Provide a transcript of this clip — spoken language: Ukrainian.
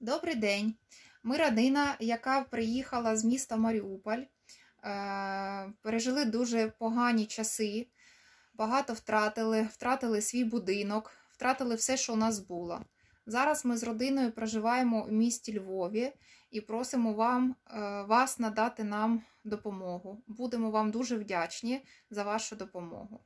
Добрий день. Ми родина, яка приїхала з міста Маріуполь. Е, пережили дуже погані часи, багато втратили, втратили свій будинок, втратили все, що у нас було. Зараз ми з родиною проживаємо у місті Львові і просимо вам, е, вас надати нам допомогу. Будемо вам дуже вдячні за вашу допомогу.